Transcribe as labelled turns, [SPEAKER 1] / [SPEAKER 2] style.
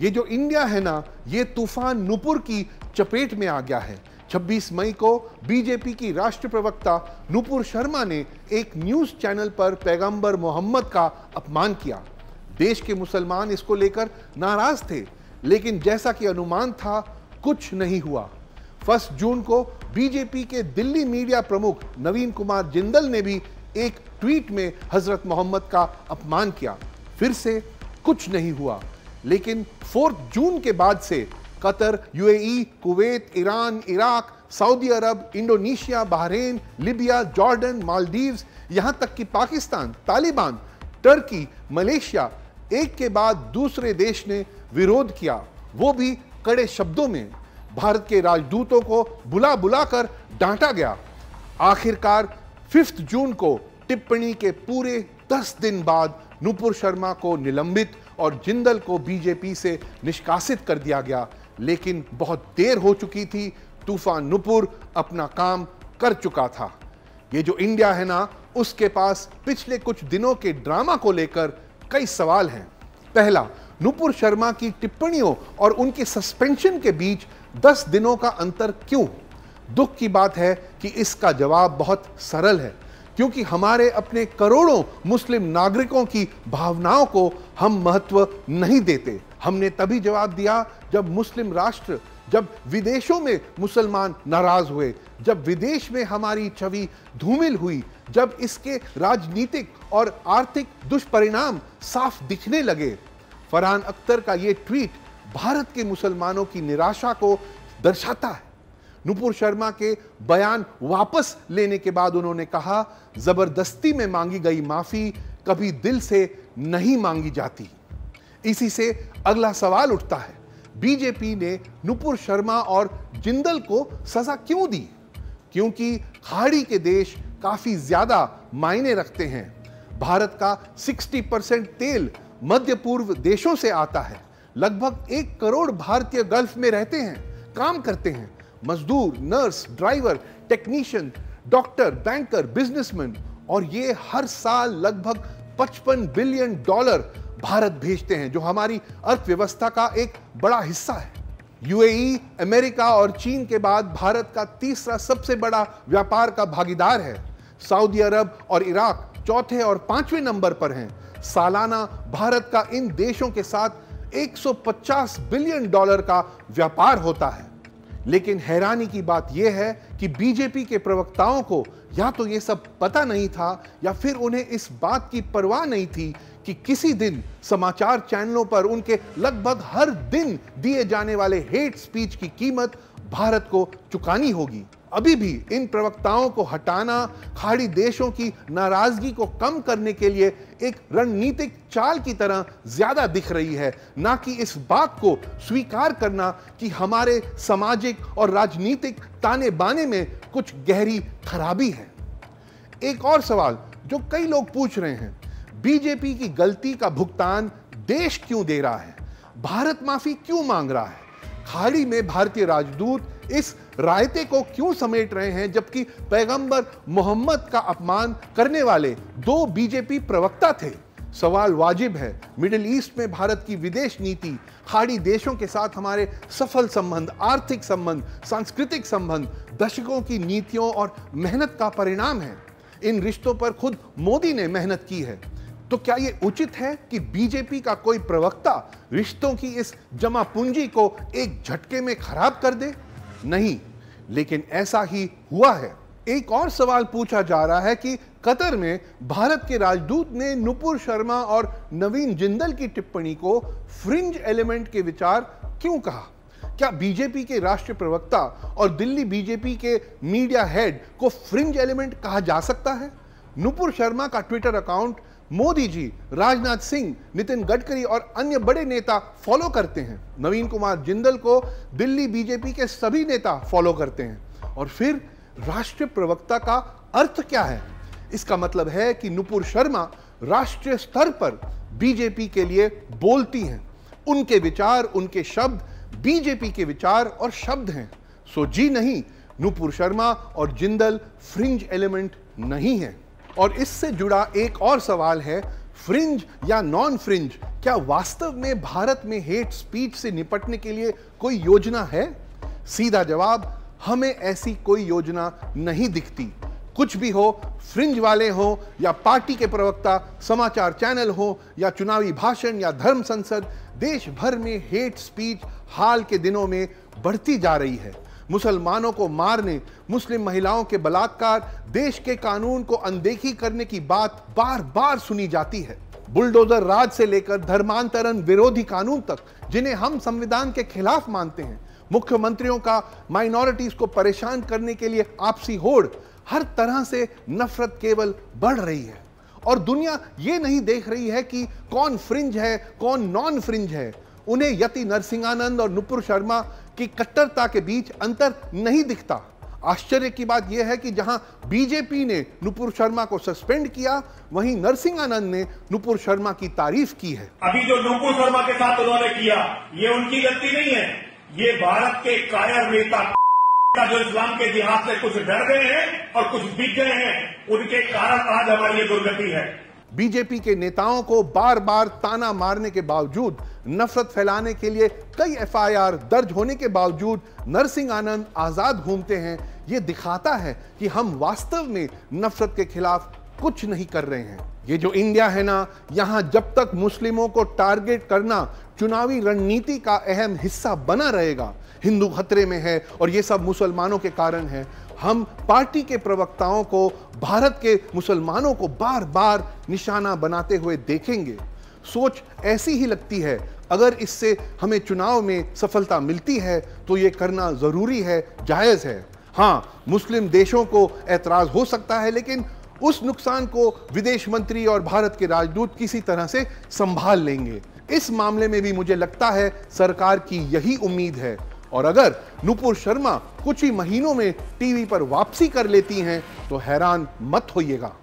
[SPEAKER 1] ये जो इंडिया है ना ये तूफान नुपुर की चपेट में आ गया है 26 मई को बीजेपी की राष्ट्र प्रवक्ता नुपुर शर्मा ने एक न्यूज़ चैनल पर पैगंबर मोहम्मद का अपमान किया देश के मुसलमान इसको लेकर नाराज थे लेकिन जैसा कि अनुमान था कुछ नहीं हुआ फर्स्ट जून को बीजेपी के दिल्ली मीडिया प्रमुख नवीन कुमार जिंदल ने भी एक ट्वीट में हजरत मोहम्मद का अपमान किया फिर से कुछ नहीं हुआ लेकिन फोर्थ जून के बाद से Qatar UAE, Kuwait Iran Iraq Saudi Arab Indonesia Bahrain Libya Jordan Maldives यहां तक कि पाकिस्तान तालिबान टर्की मलेशिया एक के बाद दूसरे देश ने विरोध किया वो भी कड़े शब्दों में भारत के राजदूतों को बुला बुलाकर डांटा गया आखिरकार फिफ्थ जून को टिप्पणी के पूरे दस दिन बाद नुपुर शर्मा को निलंबित और जिंदल को बीजेपी से निष्कासित कर दिया गया लेकिन बहुत देर हो चुकी थी तूफान नुपुर अपना काम कर चुका था ये जो इंडिया है ना उसके पास पिछले कुछ दिनों के ड्रामा को लेकर कई सवाल हैं पहला नुपुर शर्मा की टिप्पणियों और उनके सस्पेंशन के बीच 10 दिनों का अंतर क्यों दुख की बात है कि इसका जवाब बहुत सरल है क्योंकि हमारे अपने करोड़ों मुस्लिम नागरिकों की भावनाओं को हम महत्व नहीं देते हमने तभी जवाब दिया जब मुस्लिम राष्ट्र जब विदेशों में मुसलमान नाराज हुए जब विदेश में हमारी छवि धूमिल हुई जब इसके राजनीतिक और आर्थिक दुष्परिणाम साफ दिखने लगे फरहान अख्तर का ये ट्वीट भारत के मुसलमानों की निराशा को दर्शाता है नुपुर शर्मा के बयान वापस लेने के बाद उन्होंने कहा जबरदस्ती में मांगी गई माफी कभी दिल से नहीं मांगी जाती इसी से अगला सवाल उठता है बीजेपी ने नुपुर शर्मा और जिंदल को सजा क्यों दी क्योंकि खाड़ी के देश काफी ज्यादा मायने रखते हैं भारत का 60 परसेंट तेल मध्य पूर्व देशों से आता है लगभग एक करोड़ भारतीय गल्फ में रहते हैं काम करते हैं मजदूर nurse driver technician doctor banker businessman और ये हर साल लगभग 55 बिलियन डॉलर भारत भेजते हैं जो हमारी अर्थव्यवस्था का एक बड़ा हिस्सा है यूएई e, अमेरिका और चीन के बाद भारत का तीसरा सबसे बड़ा व्यापार का भागीदार है सऊदी अरब और इराक चौथे और पांचवें नंबर पर हैं सालाना भारत का इन देशों के साथ 150 बिलियन डॉलर का व्यापार होता है लेकिन हैरानी की बात यह है कि बीजेपी के प्रवक्ताओं को या तो ये सब पता नहीं था या फिर उन्हें इस बात की परवाह नहीं थी कि किसी दिन समाचार चैनलों पर उनके लगभग हर दिन दिए जाने वाले हेट स्पीच की कीमत भारत को चुकानी होगी अभी भी इन प्रवक्ताओं को हटाना खाड़ी देशों की नाराजगी को कम करने के लिए एक रणनीतिक चाल की तरह ज्यादा दिख रही है ना कि इस बात को स्वीकार करना कि हमारे सामाजिक और राजनीतिक ताने बाने में कुछ गहरी खराबी है एक और सवाल जो कई लोग पूछ रहे हैं बीजेपी की गलती का भुगतान देश क्यों दे रहा है भारत माफी क्यों मांग रहा है खाड़ी में भारतीय राजदूत इस रायते को क्यों समेट रहे हैं जबकि पैगंबर मोहम्मद का अपमान करने वाले दो बीजेपी प्रवक्ता थे सवाल वाजिब है मिडिल ईस्ट में भारत की विदेश नीति खाड़ी देशों के साथ हमारे सफल संबंध आर्थिक संबंध सांस्कृतिक संबंध दशकों की नीतियों और मेहनत का परिणाम है इन रिश्तों पर खुद मोदी ने मेहनत की है तो क्या ये उचित है कि बीजेपी का कोई प्रवक्ता रिश्तों की इस जमा पूंजी को एक झटके में खराब कर दे नहीं लेकिन ऐसा ही हुआ है एक और सवाल पूछा जा रहा है कि कतर में भारत के राजदूत ने नुपुर शर्मा और नवीन जिंदल की टिप्पणी को फ्रिंज एलिमेंट के विचार क्यों कहा क्या बीजेपी के राष्ट्रीय प्रवक्ता और दिल्ली बीजेपी के मीडिया हेड को फ्रिंज एलिमेंट कहा जा सकता है नुपुर शर्मा का ट्विटर अकाउंट मोदी जी राजनाथ सिंह नितिन गडकरी और अन्य बड़े नेता फॉलो करते हैं नवीन कुमार जिंदल को दिल्ली बीजेपी के सभी नेता फॉलो करते हैं और फिर राष्ट्रीय प्रवक्ता का अर्थ क्या है इसका मतलब है कि नुपुर शर्मा राष्ट्रीय स्तर पर बीजेपी के लिए बोलती हैं उनके विचार उनके शब्द बीजेपी के विचार और शब्द हैं सो जी नहीं नुपुर शर्मा और जिंदल फ्रिंज एलिमेंट नहीं है और इससे जुड़ा एक और सवाल है फ्रिंज या नॉन फ्रिंज क्या वास्तव में भारत में हेट स्पीच से निपटने के लिए कोई योजना है सीधा जवाब हमें ऐसी कोई योजना नहीं दिखती कुछ भी हो फ्रिंज वाले हो या पार्टी के प्रवक्ता समाचार चैनल हो या चुनावी भाषण या धर्म संसद देश भर में हेट स्पीच हाल के दिनों में बढ़ती जा रही है मुसलमानों को मारने मुस्लिम महिलाओं के बलात्कार देश के कानून को अनदेखी करने की बात बार बार सुनी जाती है बुलडोजर राज से लेकर धर्मांतरण विरोधी कानून तक जिन्हें हम संविधान के खिलाफ मानते हैं मुख्यमंत्रियों का माइनॉरिटीज को परेशान करने के लिए आपसी होड़ हर तरह से नफरत केवल बढ़ रही है और दुनिया ये नहीं देख रही है कि कौन फ्रिंज है कौन नॉन फ्रिंज है उन्हें यति नरसिंहानंद और नुपुर शर्मा की कट्टरता के बीच अंतर नहीं दिखता आश्चर्य की बात यह है कि जहां बीजेपी ने नुपुर शर्मा को सस्पेंड किया वहीं नरसिंहानंद ने नुपुर शर्मा की तारीफ की है अभी जो नुपुर शर्मा के साथ उन्होंने किया ये उनकी गलती नहीं है ये भारत के कायर नेता जो इस्लाम के इतिहास से कुछ डर गए हैं और कुछ बिक गए हैं उनके कारण आज हमारी ये दुर्गति है बीजेपी के नेताओं को बार बार ताना मारने के बावजूद नफरत फैलाने के लिए कई एफआईआर दर्ज होने के बावजूद नरसिंह आनंद आज़ाद घूमते हैं ये दिखाता है कि हम वास्तव में नफरत के खिलाफ कुछ नहीं कर रहे हैं ये जो इंडिया है ना यहाँ जब तक मुस्लिमों को टारगेट करना चुनावी रणनीति का अहम हिस्सा बना रहेगा हिंदू खतरे में है और ये सब मुसलमानों के कारण है हम पार्टी के प्रवक्ताओं को भारत के मुसलमानों को बार बार निशाना बनाते हुए देखेंगे सोच ऐसी ही लगती है अगर इससे हमें चुनाव में सफलता मिलती है तो ये करना ज़रूरी है जायज़ है हाँ मुस्लिम देशों को एतराज़ हो सकता है लेकिन उस नुकसान को विदेश मंत्री और भारत के राजदूत किसी तरह से संभाल लेंगे इस मामले में भी मुझे लगता है सरकार की यही उम्मीद है और अगर नुपुर शर्मा कुछ ही महीनों में टीवी पर वापसी कर लेती हैं तो हैरान मत होइएगा